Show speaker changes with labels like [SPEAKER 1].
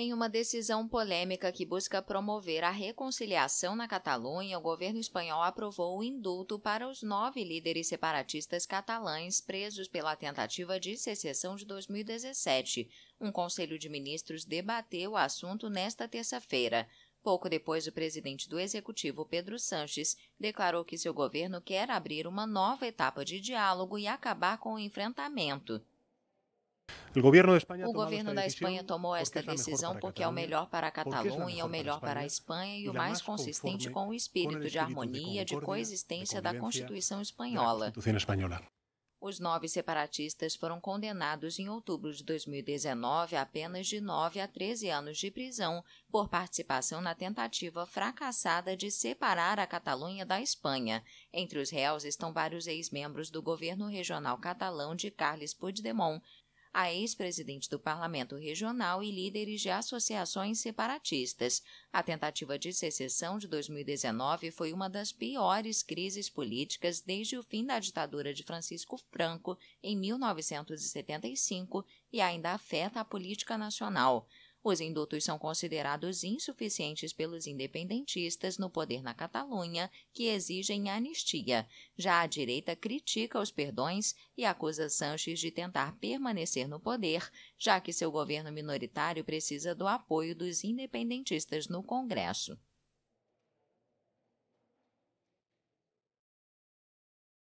[SPEAKER 1] Em uma decisão polêmica que busca promover a reconciliação na Catalunha, o governo espanhol aprovou o indulto para os nove líderes separatistas catalães presos pela tentativa de secessão de 2017. Um conselho de ministros debateu o assunto nesta terça-feira. Pouco depois, o presidente do executivo, Pedro Sanches, declarou que seu governo quer abrir uma nova etapa de diálogo e acabar com o enfrentamento. O governo da Espanha tomou esta é decisão porque é, é, é o melhor para a Catalunha, é o melhor para a Espanha e o mais consistente com o espírito de harmonia, de coexistência da Constituição espanhola. Os nove separatistas foram condenados em outubro de 2019 a apenas de 9 a 13 anos de prisão por participação na tentativa fracassada de separar a Catalunha da Espanha. Entre os réus estão vários ex-membros do governo regional catalão de Carles Puigdemont, a ex-presidente do Parlamento Regional e líderes de associações separatistas. A tentativa de secessão de 2019 foi uma das piores crises políticas desde o fim da ditadura de Francisco Franco em 1975 e ainda afeta a política nacional. Os indutos são considerados insuficientes pelos independentistas no poder na Catalunha, que exigem anistia. Já a direita critica os perdões e acusa Sanches de tentar permanecer no poder, já que seu governo minoritário precisa do apoio dos independentistas no Congresso.